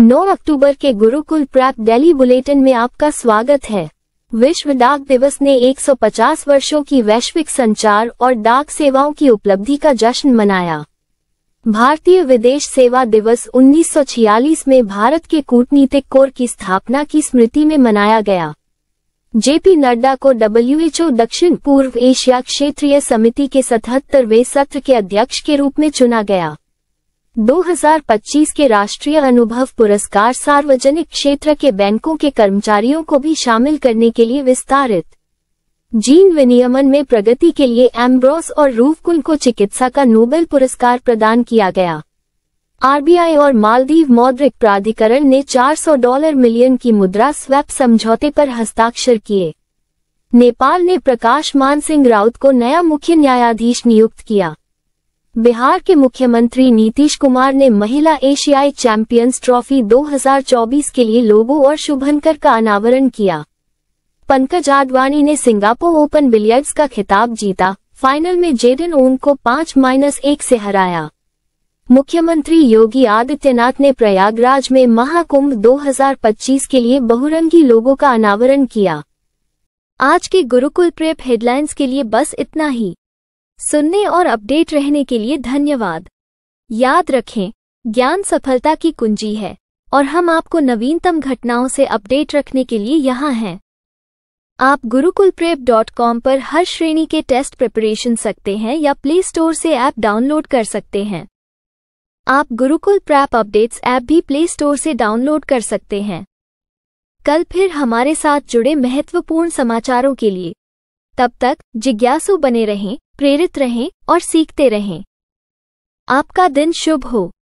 9 अक्टूबर के गुरुकुल प्राप्त daily bulletin में आपका स्वागत है विश्व डाक दिवस ने 150 वर्षों की वैश्विक संचार और डाक सेवाओं की उपलब्धि का जश्न मनाया भारतीय विदेश सेवा दिवस 1946 में भारत के कूटनीतिक कोर की स्थापना की स्मृति में मनाया गया जेपी नड्डा को डब्ल्यूएचओ दक्षिण पूर्व एशिया क्षेत्रीय समिति के सतहत्तरवे सत्र के अध्यक्ष के रूप में चुना गया 2025 के राष्ट्रीय अनुभव पुरस्कार सार्वजनिक क्षेत्र के बैंकों के कर्मचारियों को भी शामिल करने के लिए विस्तारित जीन विनियमन में प्रगति के लिए एम्ब्रोस और रूफकुल को चिकित्सा का नोबेल पुरस्कार प्रदान किया गया आरबीआई और मालदीव मौद्रिक प्राधिकरण ने 400 डॉलर मिलियन की मुद्रा स्वैप समझौते पर हस्ताक्षर किए नेपाल ने प्रकाश मान सिंह राउत को नया मुख्य न्यायाधीश नियुक्त किया बिहार के मुख्यमंत्री नीतीश कुमार ने महिला एशियाई चैंपियंस ट्रॉफी 2024 के लिए लोगो और शुभंकर का अनावरण किया पंकज आडवाणी ने सिंगापुर ओपन बिलियर्ड्स का खिताब जीता फाइनल में जेडन ओन को पाँच माइनस एक से हराया मुख्यमंत्री योगी आदित्यनाथ ने प्रयागराज में महाकुंभ 2025 के लिए बहुरंगी लोगों का अनावरण किया आज के गुरुकुल प्रेप हेडलाइंस के लिए बस इतना ही सुनने और अपडेट रहने के लिए धन्यवाद याद रखें ज्ञान सफलता की कुंजी है और हम आपको नवीनतम घटनाओं से अपडेट रखने के लिए यहाँ हैं आप गुरुकुलप्रेप.com पर हर श्रेणी के टेस्ट प्रिपरेशन सकते हैं या प्ले स्टोर से ऐप डाउनलोड कर सकते हैं आप गुरुकुल प्रैप अपडेट्स ऐप भी प्ले स्टोर से डाउनलोड कर सकते हैं कल फिर हमारे साथ जुड़े महत्वपूर्ण समाचारों के लिए तब तक जिज्ञासु बने रहें प्रेरित रहें और सीखते रहें आपका दिन शुभ हो